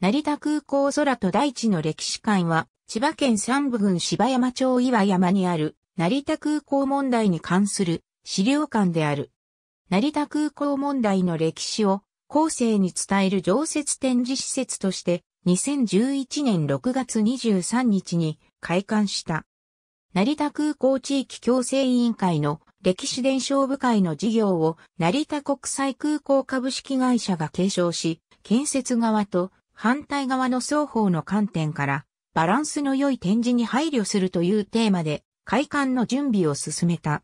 成田空港空と大地の歴史館は、千葉県三部郡芝山町岩山にある、成田空港問題に関する資料館である。成田空港問題の歴史を後世に伝える常設展示施設として、2011年6月23日に開館した。成田空港地域共生委員会の歴史伝承部会の事業を成田国際空港株式会社が継承し、建設側と反対側の双方の観点からバランスの良い展示に配慮するというテーマで開館の準備を進めた。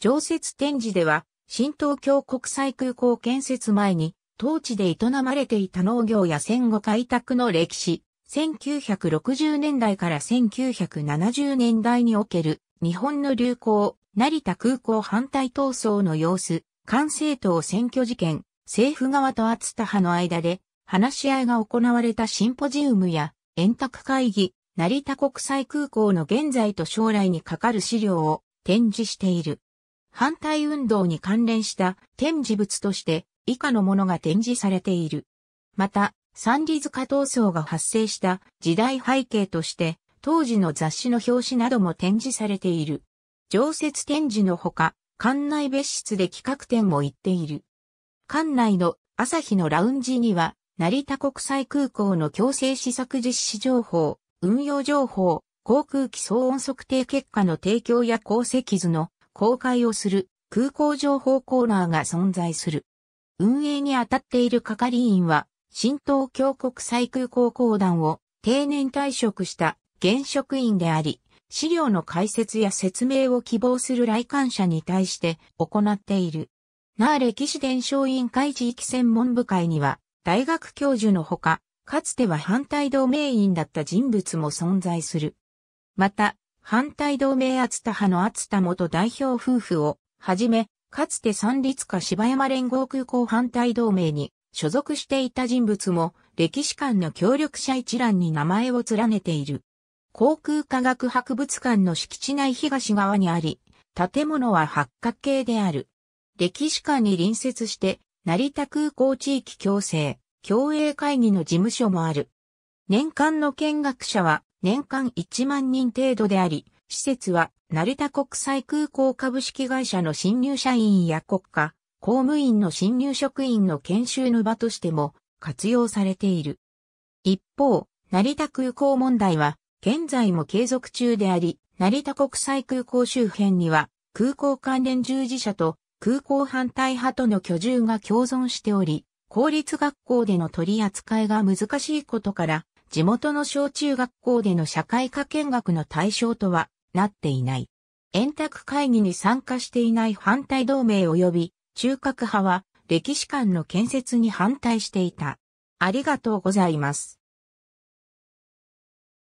常設展示では新東京国際空港建設前に当地で営まれていた農業や戦後開拓の歴史、1960年代から1970年代における日本の流行、成田空港反対闘争の様子、管制党選挙事件、政府側と厚田派の間で話し合いが行われたシンポジウムや、円卓会議、成田国際空港の現在と将来にかかる資料を展示している。反対運動に関連した展示物として以下のものが展示されている。また、三里塚闘争が発生した時代背景として、当時の雑誌の表紙なども展示されている。常設展示のほか、館内別室で企画展も行っている。館内の朝日のラウンジには、成田国際空港の強制施策実施情報、運用情報、航空機騒音測定結果の提供や航跡図の公開をする空港情報コーナーが存在する。運営に当たっている係員は、新東京国際空港公団を定年退職した現職員であり、資料の解説や説明を希望する来館者に対して行っている。なあ歴史伝承委員会地域専門部会には、大学教授のほか、かつては反対同盟員だった人物も存在する。また、反対同盟厚田派の厚田元代表夫婦をはじめ、かつて三立下芝山連合空港反対同盟に所属していた人物も歴史館の協力者一覧に名前を連ねている。航空科学博物館の敷地内東側にあり、建物は八角形である。歴史館に隣接して成田空港地域共生、共栄会議の事務所もある。年間の見学者は年間1万人程度であり、施設は成田国際空港株式会社の新入社員や国家、公務員の新入職員の研修の場としても活用されている。一方、成田空港問題は現在も継続中であり、成田国際空港周辺には空港関連従事者と空港反対派との居住が共存しており、公立学校での取り扱いが難しいことから、地元の小中学校での社会科見学の対象とはなっていない。円卓会議に参加していない反対同盟及び中核派は歴史館の建設に反対していた。ありがとうございます。